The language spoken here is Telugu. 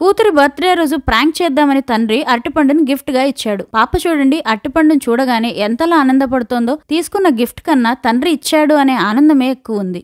కూతురు బర్త్డే రోజు ప్రాంక్ చేద్దామని తండ్రి అరటిపండును గిఫ్ట్ గా ఇచ్చాడు పాప చూడండి అరటిపండును చూడగానే ఎంతలా ఆనందపడుతోందో తీసుకున్న గిఫ్ట్ కన్నా తండ్రి ఇచ్చాడు అనే ఆనందమే ఎక్కువ ఉంది